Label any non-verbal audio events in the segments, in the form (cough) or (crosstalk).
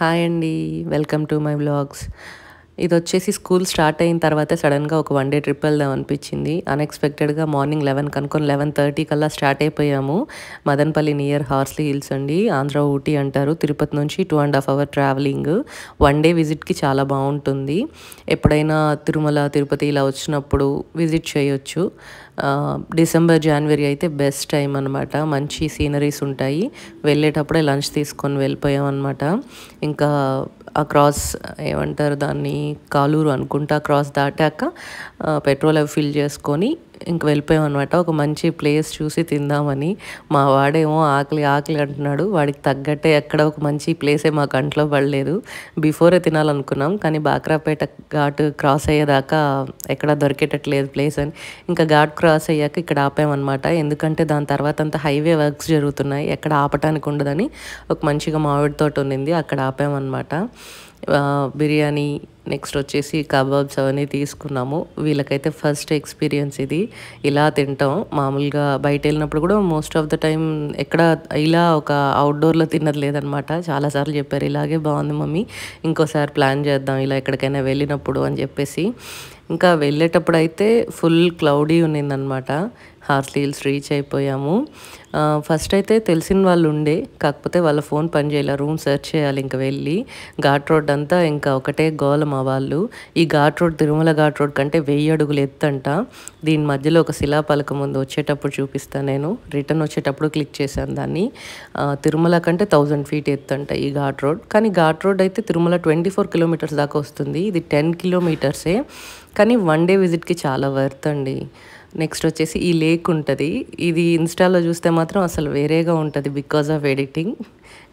hi అండి welcome to my blogs ఇది వచ్చేసి స్కూల్ స్టార్ట్ అయిన తర్వాత సడన్గా ఒక వన్ డే ట్రిప్ వెళ్దాం అనిపించింది అన్ఎక్స్పెక్టెడ్గా మార్నింగ్ లెవెన్ కనుక్కొని లెవెన్ థర్టీ కల్లా స్టార్ట్ అయిపోయాము మదనపల్లి నియర్ హార్స్లీ హిల్స్ అండి ఆంధ్ర ఊటీ అంటారు తిరుపతి నుంచి two and half hour travelling one day విజిట్కి చాలా బాగుంటుంది ఎప్పుడైనా తిరుమల తిరుపతి ఇలా వచ్చినప్పుడు విజిట్ చేయొచ్చు డిసెంబర్ జనవరి అయితే బెస్ట్ టైం అనమాట మంచి సీనరీస్ ఉంటాయి వెళ్ళేటప్పుడే లంచ్ తీసుకొని వెళ్ళిపోయాం అనమాట ఇంకా క్రాస్ ఏమంటారు దాన్ని కాలూరు అనుకుంటా క్రాస్ దాటాక పెట్రోల్ అవి ఫిల్ చేసుకొని ఇంక వెళ్ళిపోయాం అనమాట ఒక మంచి ప్లేస్ చూసి తిందామని మా వాడేమో ఆకలి ఆకలి అంటున్నాడు వాడికి తగ్గట్టే ఎక్కడ ఒక మంచి ప్లేసే మా కంట్లో పడలేదు బిఫోరే తినాలనుకున్నాం కానీ బాక్రాపేట ఘాట్ క్రాస్ అయ్యేదాకా ఎక్కడ దొరికేటట్లేదు ప్లేస్ అని ఇంకా ఘాట్ క్రాస్ అయ్యాక ఇక్కడ ఆపామన్నమాట ఎందుకంటే దాని తర్వాత అంతా హైవే వర్క్స్ జరుగుతున్నాయి ఎక్కడ ఆపటానికి ఉండదని ఒక మంచిగా మామిడి తోట ఉండింది అక్కడ ఆపామన్నమాట బిర్యానీ నెక్స్ట్ వచ్చేసి కబాబ్స్ అవన్నీ తీసుకున్నాము వీళ్ళకైతే ఫస్ట్ ఎక్స్పీరియన్స్ ఇది ఇలా తింటాం మామూలుగా బయట వెళ్ళినప్పుడు కూడా మోస్ట్ ఆఫ్ ద టైం ఎక్కడ ఇలా ఒక అవుట్డోర్లో తిన్నది లేదనమాట చాలాసార్లు చెప్పారు ఇలాగే బాగుంది మమ్మీ ఇంకోసారి ప్లాన్ చేద్దాం ఇలా ఎక్కడికైనా వెళ్ళినప్పుడు అని చెప్పేసి ఇంకా వెళ్ళేటప్పుడు అయితే ఫుల్ క్లౌడీ ఉన్నిందనమాట హార్స్లీ హిల్స్ రీచ్ అయిపోయాము ఫస్ట్ అయితే తెలిసిన వాళ్ళు ఉండే కాకపోతే వాళ్ళ ఫోన్ పనిచేయాలి రూమ్ సెర్చ్ చేయాలి ఇంకా వెళ్ళి ఘాట్ రోడ్ అంతా ఇంకా ఒకటే గోల మా వాళ్ళు ఈ ఘాట్ రోడ్ తిరుమల ఘాట్ రోడ్ కంటే వెయ్యి అడుగులు ఎత్తంట దీని మధ్యలో ఒక శిలాపలకం ముందు వచ్చేటప్పుడు చూపిస్తాను నేను రిటర్న్ వచ్చేటప్పుడు క్లిక్ చేశాను దాన్ని తిరుమల కంటే థౌజండ్ ఫీట్ ఎత్తంట ఈ ఘాట్ రోడ్ కానీ ఘాట్ రోడ్ అయితే తిరుమల ట్వంటీ ఫోర్ కిలోమీటర్స్ దాకా వస్తుంది ఇది టెన్ కిలోమీటర్సే కానీ వన్ డే విజిట్కి చాలా వర్త్ అండి నెక్స్ట్ వచ్చేసి ఈ లేక్ ఉంటుంది ఇది ఇన్స్టాలో చూస్తే మాత్రం అసలు వేరేగా ఉంటుంది బికాజ్ ఆఫ్ ఎడిటింగ్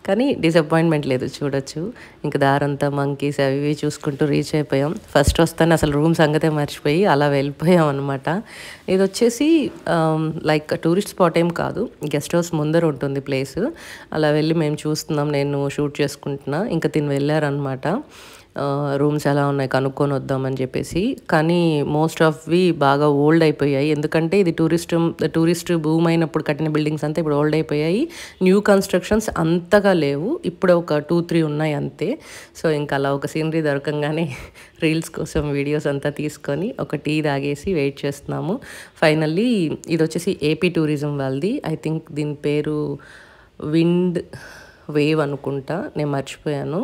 కానీ డిసప్పాయింట్మెంట్ లేదు చూడొచ్చు ఇంకా దారంతా మంకీస్ అవి ఇవి చూసుకుంటూ రీచ్ అయిపోయాం ఫస్ట్ వస్తాను అసలు రూమ్ సంగతే మర్చిపోయి అలా వెళ్ళిపోయాం అనమాట ఇది వచ్చేసి లైక్ టూరిస్ట్ స్పాట్ ఏం కాదు గెస్ట్ హౌస్ ముందర ఉంటుంది ప్లేస్ అలా వెళ్ళి మేము చూస్తున్నాం నేను షూట్ చేసుకుంటున్నా ఇంకా తిని వెళ్ళారనమాట రూమ్స్ ఎలా ఉన్నాయి కనుక్కొని వద్దామని చెప్పేసి కానీ మోస్ట్ ఆఫ్ వి బాగా ఓల్డ్ అయిపోయాయి ఎందుకంటే ఇది టూరిస్ట్ టూరిస్ట్ భూమి అయినప్పుడు కట్టిన బిల్డింగ్స్ అంతా ఇప్పుడు ఓల్డ్ అయిపోయాయి న్యూ కన్స్ట్రక్షన్స్ అంతగా లేవు ఇప్పుడు ఒక టూ త్రీ ఉన్నాయి అంతే సో ఇంకా అలా ఒక సీనరీ దొరకంగానే (laughs) రీల్స్ కోసం వీడియోస్ అంతా తీసుకొని ఒక టీ తాగేసి వెయిట్ చేస్తున్నాము ఫైనల్లీ ఇది వచ్చేసి ఏపీ టూరిజం వాళ్ళది ఐ థింక్ దీని పేరు విండ్ వేవ్ అనుకుంటా నేను మర్చిపోయాను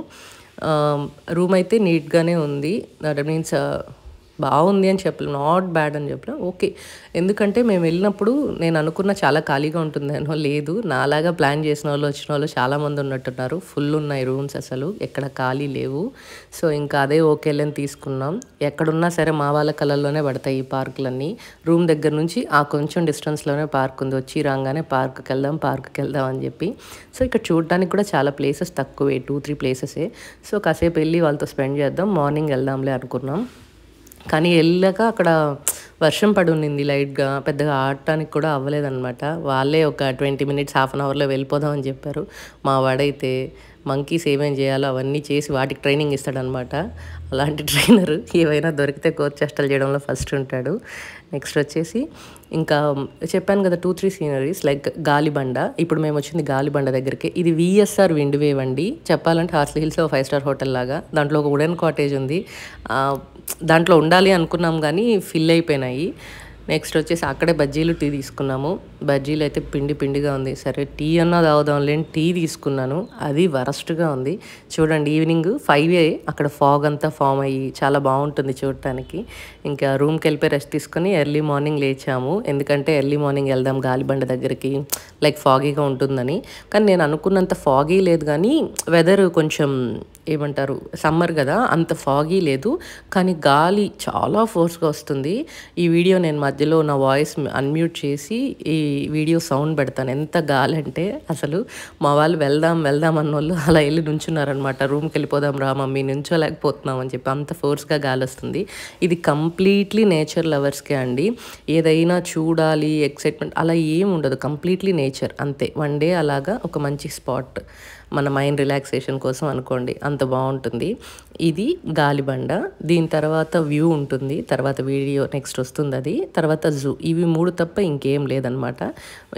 రూమ్ um, అయితే నీట్గానే ఉంది మీన్స్ బాగుంది అని చెప్పలేం నాట్ బ్యాడ్ అని చెప్పిన ఓకే ఎందుకంటే మేము వెళ్ళినప్పుడు నేను అనుకున్న చాలా ఖాళీగా ఉంటుందేనో లేదు నాలాగా ప్లాన్ చేసిన వాళ్ళు వచ్చిన వాళ్ళు చాలామంది ఉన్నట్టున్నారు ఫుల్ ఉన్నాయి రూమ్స్ అసలు ఎక్కడ ఖాళీ లేవు సో ఇంకా అదే ఓకేలని తీసుకున్నాం ఎక్కడున్నా సరే మా వాళ్ళ కళల్లోనే పడతాయి ఈ పార్కులన్నీ రూమ్ దగ్గర నుంచి ఆ కొంచెం డిస్టెన్స్లోనే పార్క్ ఉంది వచ్చి రాగానే పార్క్కి వెళ్దాం పార్క్కి వెళ్దాం అని చెప్పి సో ఇక్కడ చూడడానికి కూడా చాలా ప్లేసెస్ తక్కువే టూ త్రీ ప్లేసెసే సో కాసేపు వెళ్ళి వాళ్ళతో స్పెండ్ చేద్దాం మార్నింగ్ వెళ్దాంలే అనుకున్నాం కానీ వెళ్ళాక అక్కడ వర్షం పడి ఉండింది లైట్గా పెద్దగా ఆడటానికి కూడా అవ్వలేదన్నమాట వాళ్ళే ఒక ట్వంటీ మినిట్స్ హాఫ్ అన్ అవర్లో వెళ్ళిపోదామని చెప్పారు మా వాడైతే మంకీస్ ఏమేమి చేయాలో అవన్నీ చేసి వాటికి ట్రైనింగ్ ఇస్తాడనమాట అలాంటి ట్రైనర్ ఏవైనా దొరికితే కోర్ చేష్టలు చేయడంలో ఫస్ట్ ఉంటాడు నెక్స్ట్ వచ్చేసి ఇంకా చెప్పాను కదా two three sceneries like Galibanda ఇప్పుడు మేము వచ్చింది గాలిబండ దగ్గరికి ఇది విఎస్ఆర్ విండ్ వేవ్ అండి చెప్పాలంటే హార్స్లీ హిల్స్లో ఫైవ్ స్టార్ హోటల్ లాగా దాంట్లో ఒక వుడెన్ కాటేజ్ ఉంది దాంట్లో ఉండాలి అనుకున్నాం కానీ ఫిల్ అయిపోయినాయి నెక్స్ట్ వచ్చేసి అక్కడే బజ్జీలు టీ తీసుకున్నాము బజ్జీలు అయితే పిండి పిండిగా ఉంది సరే టీ అన్నా తాగుదాం లేని టీ తీసుకున్నాను అది వరస్ట్గా ఉంది చూడండి ఈవినింగ్ ఫైవ్ అక్కడ ఫాగ్ అంతా ఫామ్ అయ్యి చాలా బాగుంటుంది చూడటానికి ఇంకా రూమ్కి వెళ్ళిపోయి రెస్ట్ తీసుకొని ఎర్లీ మార్నింగ్ లేచాము ఎందుకంటే ఎర్లీ మార్నింగ్ వెళ్దాం గాలిబండ దగ్గరికి లైక్ ఫాగీగా ఉంటుందని కానీ నేను అనుకున్నంత ఫాగీ లేదు కానీ వెదర్ కొంచెం ఏమంటారు సమ్మర్ కదా అంత ఫాగీ లేదు కానీ గాలి చాలా ఫోర్స్గా వస్తుంది ఈ వీడియో నేను మా మధ్యలో నా వాయిస్ అన్మ్యూట్ చేసి ఈ వీడియో సౌండ్ పెడతాను ఎంత గాలంటే అసలు మా వాళ్ళు వెళ్దాం వెళ్దాం అన్న వాళ్ళు అలా వెళ్ళి నుంచున్నారనమాట రూమ్కి వెళ్ళిపోదాం రా మమ్మీ నుంచోలేకపోతున్నాం అని చెప్పి అంత ఫోర్స్గా గాలి వస్తుంది ఇది కంప్లీట్లీ నేచర్ లవర్స్కే అండి ఏదైనా చూడాలి ఎక్సైట్మెంట్ అలా ఏం ఉండదు కంప్లీట్లీ నేచర్ అంతే వన్ డే అలాగా ఒక మంచి స్పాట్ మన మైండ్ రిలాక్సేషన్ కోసం అనుకోండి అంత బాగుంటుంది ఇది గాలిబండ దీని తర్వాత వ్యూ ఉంటుంది తర్వాత వీడియో నెక్స్ట్ వస్తుంది అది తర్వాత జూ ఇవి మూడు తప్ప ఇంకేం లేదనమాట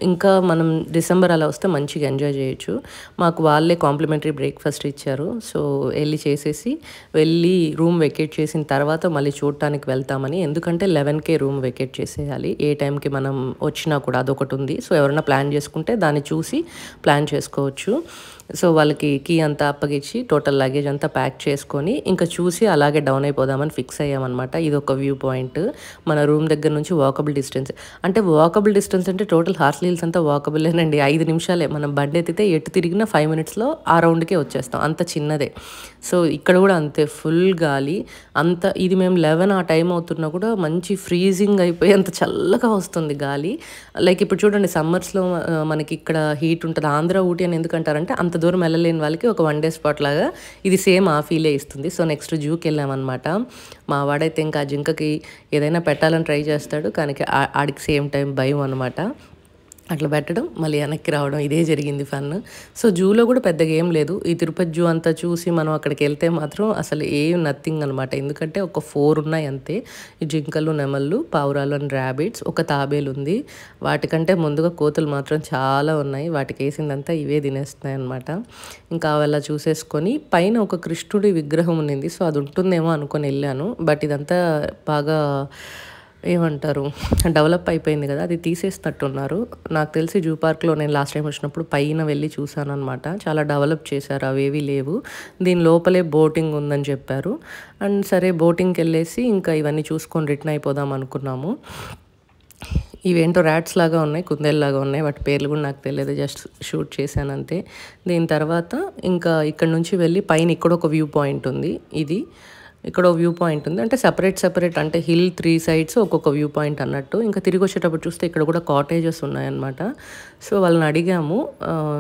ఇంకా మనం డిసెంబర్ అలా వస్తే మంచిగా ఎంజాయ్ చేయొచ్చు మాకు వాళ్ళే కాంప్లిమెంటరీ బ్రేక్ఫాస్ట్ ఇచ్చారు సో వెళ్ళి చేసేసి వెళ్ళి రూమ్ వెకేట్ చేసిన తర్వాత మళ్ళీ చూడటానికి వెళ్తామని ఎందుకంటే లెవెన్కే రూమ్ వెకేట్ చేసేయాలి ఏ టైంకి మనం వచ్చినా కూడా అదొకటి ఉంది సో ఎవరైనా ప్లాన్ చేసుకుంటే దాన్ని చూసి ప్లాన్ చేసుకోవచ్చు సో వాళ్ళకి కీ అంతా అప్పగించి టోటల్ లగేజ్ అంతా ప్యాక్ చేసుకొని ఇంకా చూసి అలాగే డౌన్ అయిపోదామని ఫిక్స్ అయ్యామన్నమాట ఇది ఒక వ్యూ పాయింట్ మన రూమ్ దగ్గర నుంచి వాకబుల్ డిస్టెన్స్ అంటే వాకబుల్ డిస్టెన్స్ అంటే టోటల్ హార్స్లీ హిల్స్ అంతా వాకబులేనండి ఐదు నిమిషాలే మనం బండి ఎత్తితే ఎటు తిరిగినా ఫైవ్ మినిట్స్లో ఆ రౌండ్కే వచ్చేస్తాం అంత చిన్నదే సో ఇక్కడ కూడా అంతే ఫుల్ గాలి అంత ఇది మేము లెవెన్ ఆ టైం అవుతున్నా కూడా మంచి ఫ్రీజింగ్ అయిపోయి అంత చల్లగా వస్తుంది గాలి లైక్ ఇప్పుడు చూడండి సమ్మర్స్లో మనకి ఇక్కడ హీట్ ఉంటుంది ఆంధ్ర ఊటీ అని ఎందుకంటారంటే అంత దూరం వెళ్ళలేని వాళ్ళకి ఒక వన్ డే స్పాట్ లాగా ఇది సేమ్ ఆ ఫీలే ఇస్తుంది సో నెక్స్ట్ జూకి వెళ్ళామన్నమాట మా వాడైతే ఇంకా జింకకి ఏదైనా పెట్టాలని ట్రై చేస్తాడు కానీ ఆడికి సేమ్ టైం భయం అనమాట అట్లా పెట్టడం మళ్ళీ వెనక్కి రావడం ఇదే జరిగింది ఫన్ సో జూలో కూడా పెద్దగా ఏం లేదు ఈ తిరుపతి జూ అంతా చూసి మనం అక్కడికి వెళ్తే మాత్రం అసలు ఏం నథింగ్ అనమాట ఎందుకంటే ఒక ఫోర్ ఉన్నాయి అంతే ఈ జింకలు నెమళ్ళు పావురాలు అండ్ ర్యాబిట్స్ ఒక తాబేలు ఉంది వాటికంటే ముందుగా కోతులు మాత్రం చాలా ఉన్నాయి వాటికి వేసిందంతా ఇవే తినేస్తున్నాయి అనమాట ఇంకా అలా చూసేసుకొని పైన ఒక కృష్ణుడి విగ్రహం ఉన్నింది సో అది ఉంటుందేమో అనుకొని వెళ్ళాను బట్ ఇదంతా బాగా ఏమంటారు డెవలప్ అయిపోయింది కదా అది తీసేసినట్టున్నారు నాకు తెలిసి జూ పార్క్లో నేను లాస్ట్ టైం వచ్చినప్పుడు పైన వెళ్ళి చూశాను అనమాట చాలా డెవలప్ చేశారు అవేవి లేవు దీని లోపలే బోటింగ్ ఉందని చెప్పారు అండ్ సరే బోటింగ్కి వెళ్ళేసి ఇంకా ఇవన్నీ చూసుకొని రిటర్న్ అయిపోదాం అనుకున్నాము ఇవేంటో ర్యాట్స్ లాగా ఉన్నాయి కుందేళ్ళలాగా ఉన్నాయి వాటి పేర్లు కూడా నాకు తెలియదు జస్ట్ షూట్ చేశాను అంతే దీని తర్వాత ఇంకా ఇక్కడ నుంచి వెళ్ళి పైన ఇక్కడ ఒక వ్యూ పాయింట్ ఉంది ఇది ఇక్కడ వ్యూ పాయింట్ ఉంది అంటే సపరేట్ సపరేట్ అంటే హిల్ త్రీ సైడ్స్ ఒక్కొక్క వ్యూ పాయింట్ అన్నట్టు ఇంకా తిరిగి వచ్చేటప్పుడు చూస్తే ఇక్కడ కూడా కాటేజెస్ ఉన్నాయన్నమాట సో వాళ్ళని అడిగాము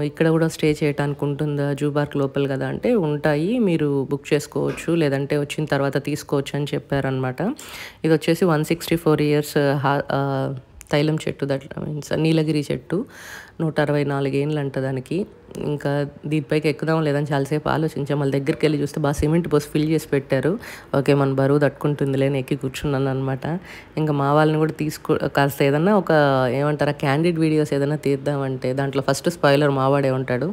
ఇక్కడ కూడా స్టే చేయడానికి ఉంటుందా జూ పార్క్ లోపల కదా అంటే ఉంటాయి మీరు బుక్ చేసుకోవచ్చు లేదంటే వచ్చిన తర్వాత తీసుకోవచ్చు అని చెప్పారనమాట ఇది వచ్చేసి వన్ సిక్స్టీ ఫోర్ ఇయర్స్ తైలం చెట్టు దట్ మీన్స్ నీలగిరి చెట్టు నూట అరవై నాలుగేళ్ళు అంట దానికి ఇంకా దీనిపైకి ఎక్కుదాం లేదని చాలాసేపు ఆలోచించాం వాళ్ళ దగ్గరికి వెళ్ళి చూస్తే బాగా సిమెంట్ పోసి ఫిల్ చేసి పెట్టారు ఓకే మన బరువు తట్టుకుంటుంది లేని ఎక్కి కూర్చున్నాను అనమాట ఇంకా మా వాళ్ళని కూడా తీసుకో కాస్త ఏదన్నా ఒక ఏమంటారు ఆ క్యాండిడ్ వీడియోస్ ఏదైనా తీద్దామంటే దాంట్లో ఫస్ట్ స్పాయిలర్ మావాడే ఉంటాడు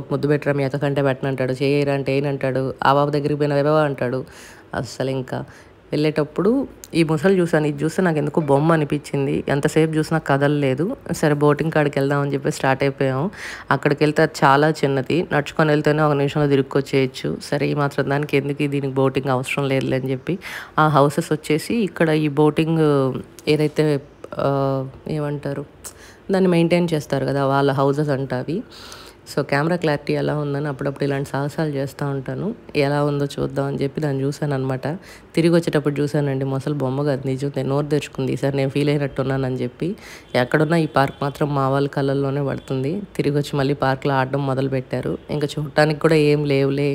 ఒక ముద్దు పెట్టరా మీ అక్క కంటే పెట్టనంటాడు చేయరా అంటే ఏంటంటాడు ఆ బాబు దగ్గరికి పోయిన వేవా అంటాడు అసలు ఇంకా వెళ్ళేటప్పుడు ఈ ముసలి చూసాను ఇది చూస్తే నాకు ఎందుకు బొమ్మ అనిపించింది ఎంతసేపు చూసినా కదలలేదు సరే బోటింగ్ కాడికి వెళ్దామని చెప్పి స్టార్ట్ అయిపోయాము అక్కడికి వెళ్తే అది చాలా చిన్నది నడుచుకొని వెళ్తేనే ఒక నిమిషంలో తిరుక్కొచ్చేయచ్చు సరే ఈ మాత్రం దానికి ఎందుకు దీనికి బోటింగ్ అవసరం లేదు అని చెప్పి ఆ హౌసెస్ వచ్చేసి ఇక్కడ ఈ బోటింగ్ ఏదైతే ఏమంటారు దాన్ని మెయింటైన్ చేస్తారు కదా వాళ్ళ హౌజెస్ అంటే అవి సో కెమెరా క్లారిటీ ఎలా ఉందని అప్పుడప్పుడు ఇలాంటి సాహసాలు చేస్తూ ఉంటాను ఎలా ఉందో చూద్దాం అని చెప్పి దాన్ని చూశాను అనమాట తిరిగి వచ్చేటప్పుడు చూశానండి మొసలు బొమ్మ కాదు నిజం నేను నోరు తెచ్చుకుంది సార్ నేను ఫీల్ అయినట్టున్నానని చెప్పి ఎక్కడున్నా ఈ పార్క్ మాత్రం మా వాళ్ళ కళ్ళల్లోనే పడుతుంది తిరిగి వచ్చి మళ్ళీ పార్క్లో ఆడడం మొదలుపెట్టారు ఇంకా చూడటానికి కూడా ఏం లేవులే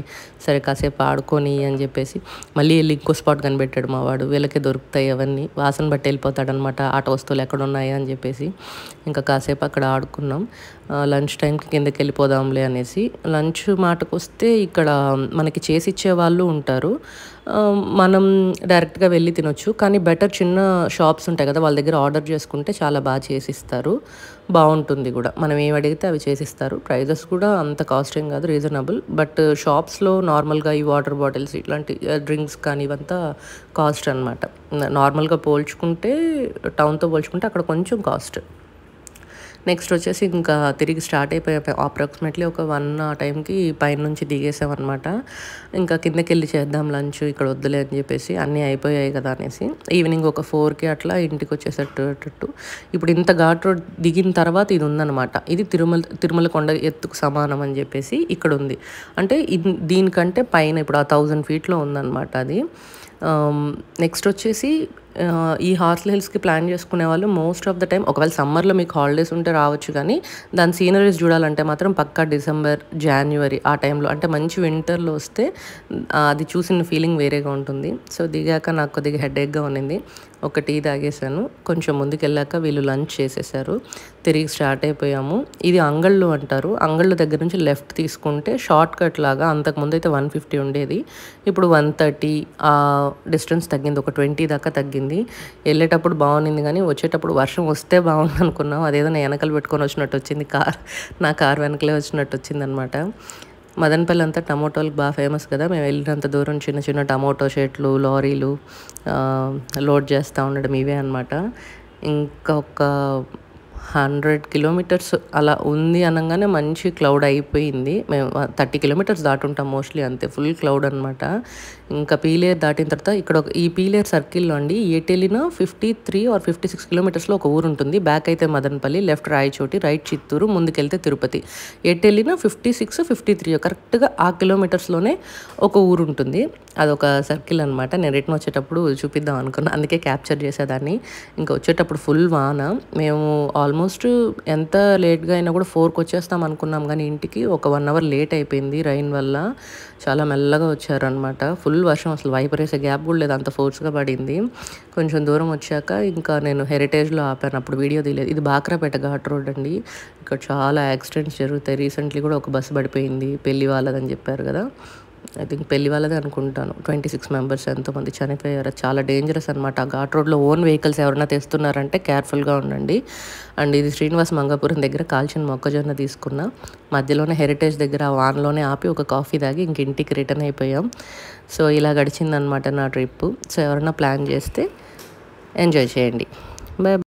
సరే కాసేపు ఆడుకొని అని చెప్పేసి మళ్ళీ వెళ్ళి ఇంకో స్పాట్ కనిపెట్టాడు మా వాడు వీళ్ళకే దొరుకుతాయి అవన్నీ వాసన బట్టి వెళ్ళిపోతాడనమాట ఆట వస్తువులు ఎక్కడున్నాయా అని చెప్పేసి ఇంకా కాసేపు అక్కడ ఆడుకున్నాం లంచ్ టైంకి కిందకి వెళ్ళిపోదాంలే అనేసి లంచ్ మాటకు వస్తే ఇక్కడ మనకి చేసి ఇచ్చే వాళ్ళు ఉంటారు మనం డైరెక్ట్గా వెళ్ళి తినొచ్చు కానీ బెటర్ చిన్న షాప్స్ ఉంటాయి కదా వాళ్ళ దగ్గర ఆర్డర్ చేసుకుంటే చాలా బాగా చేసిస్తారు బాగుంటుంది కూడా మనం ఏమి అడిగితే అవి చేసిస్తారు ప్రైజెస్ కూడా అంత కాస్ట్ ఏం కాదు రీజనబుల్ బట్ షాప్స్లో నార్మల్గా ఈ వాటర్ బాటిల్స్ ఇట్లాంటి డ్రింక్స్ కానీ ఇవంతా కాస్ట్ అనమాట నార్మల్గా పోల్చుకుంటే టౌన్తో పోల్చుకుంటే అక్కడ కొంచెం కాస్ట్ నెక్స్ట్ వచ్చేసి ఇంకా తిరిగి స్టార్ట్ అయిపోయి అప్రాక్సిమేట్లీ ఒక వన్ ఆ టైంకి పైన నుంచి దిగేసామన్నమాట ఇంకా కిందకి వెళ్ళి చేద్దాం లంచ్ ఇక్కడ వద్దులే అని చెప్పేసి అన్నీ అయిపోయాయి కదా అనేసి ఈవినింగ్ ఒక ఫోర్కి అట్లా ఇంటికి వచ్చేసేటట్టు ఇప్పుడు ఇంత ఘాట్ రోడ్ దిగిన తర్వాత ఇది ఉందన్నమాట ఇది తిరుమల తిరుమల కొండ ఎత్తుకు సమానం అని చెప్పేసి ఇక్కడ ఉంది అంటే దీనికంటే పైన ఇప్పుడు ఆ థౌజండ్ ఫీట్లో ఉందన్నమాట అది నెక్స్ట్ వచ్చేసి ఈ హాస్టల్ హిల్స్కి ప్లాన్ చేసుకునే వాళ్ళు మోస్ట్ ఆఫ్ ద టైం ఒకవేళ సమ్మర్లో మీకు హాలిడేస్ ఉంటే రావచ్చు కానీ దాని సీనరీస్ చూడాలంటే మాత్రం పక్కా డిసెంబర్ జాన్యువరి ఆ టైంలో అంటే మంచి వింటర్లో వస్తే అది చూసిన ఫీలింగ్ వేరేగా ఉంటుంది సో దిగాక నాకు కొద్దిగా హెడేక్గా ఉన్నింది ఒక టీ తాగేశాను కొంచెం ముందుకెళ్ళాక వీళ్ళు లంచ్ చేసేసారు తిరిగి స్టార్ట్ అయిపోయాము ఇది అంగళ్ళు అంటారు అంగళ్ళు దగ్గర నుంచి లెఫ్ట్ తీసుకుంటే షార్ట్ కట్ లాగా అంతకుముందు అయితే వన్ ఫిఫ్టీ ఉండేది ఇప్పుడు వన్ థర్టీ డిస్టెన్స్ తగ్గింది ఒక ట్వంటీ దాకా తగ్గింది బాగుండింది వెళ్ళేటప్పుడు బాగుండింది కానీ వచ్చేటప్పుడు వర్షం వస్తే బాగుంది అనుకున్నాం అదేదో నేను వెనకలు పెట్టుకొని వచ్చినట్టు వచ్చింది కార్ నా కార్ వెనకలే వచ్చినట్టు వచ్చింది అనమాట మదన్పల్లి అంతా టమాటోలు బాగా ఫేమస్ కదా మేము వెళ్ళినంత దూరం చిన్న చిన్న టమోటో షెట్లు లారీలు లోడ్ చేస్తూ ఉండడం ఇవే అనమాట ఇంకా ఒక హండ్రెడ్ కిలోమీటర్స్ అలా ఉంది అనగానే మంచి క్లౌడ్ అయిపోయింది మేము థర్టీ కిలోమీటర్స్ దాటుంటాం మోస్ట్లీ అంతే ఫుల్ క్లౌడ్ అనమాట ఇంకా పీలేర్ దాటిన తర్వాత ఇక్కడ ఒక ఈ పీలేర్ సర్కిల్లో అండి ఏటెలిన fifty three or fifty six కిలోమీటర్స్లో ఒక ఊరు ఉంటుంది బ్యాక్ అయితే మదనపల్లి లెఫ్ట్ రాయచోటి రైట్ చిత్తూరు ముందుకెళ్తే తిరుపతి ఎటెలిన ఫిఫ్టీ సిక్స్ ఫిఫ్టీ త్రీ కరెక్ట్గా ఆ కిలోమీటర్స్లోనే ఒక ఊరు ఉంటుంది అదొక సర్కిల్ అనమాట నేను రిటర్న్ వచ్చేటప్పుడు చూపిద్దాం అనుకున్నాను అందుకే క్యాప్చర్ చేసేదాన్ని ఇంకా వచ్చేటప్పుడు ఫుల్ వాన మేము ఆల్మోస్ట్ ఎంత లేట్గా అయినా కూడా ఫోర్కి వచ్చేస్తాం అనుకున్నాం కానీ ఇంటికి ఒక వన్ అవర్ లేట్ అయిపోయింది రైన్ వల్ల చాలా మెల్లగా వచ్చారనమాట ఫుల్ ఫుల్ వర్షం అసలు వైపరేసే గ్యాప్ కూడా లేదు అంత ఫోర్స్గా పడింది కొంచెం దూరం వచ్చాక ఇంకా నేను హెరిటేజ్లో ఆపాను అప్పుడు వీడియో తీయలేదు ఇది బాక్రాపేట ఘాట్ రోడ్ అండి ఇక్కడ చాలా యాక్సిడెంట్స్ జరుగుతాయి రీసెంట్లీ కూడా ఒక బస్సు పడిపోయింది పెళ్లి వాళ్ళదని చెప్పారు కదా ఐ థింక్ పెళ్లి వాళ్ళదే అనుకుంటాను ట్వంటీ సిక్స్ మెంబర్స్ ఎంతోమంది చనిపోయారు చాలా డేంజరస్ అనమాట ఆ ఘాట్ రోడ్లో ఓన్ వెహికల్స్ ఎవరైనా తెస్తున్నారంటే కేర్ఫుల్గా ఉండండి అండ్ ఇది శ్రీనివాస్ మంగాపురం దగ్గర కాల్చిన మొక్కజొన్న తీసుకున్న మధ్యలోనే హెరిటేజ్ దగ్గర వాన్లోనే ఆపి ఒక కాఫీ తాగి ఇంక ఇంటికి రిటర్న్ అయిపోయాం సో ఇలా గడిచిందనమాట నా ట్రిప్ సో ఎవరైనా ప్లాన్ చేస్తే ఎంజాయ్ చేయండి బాయ్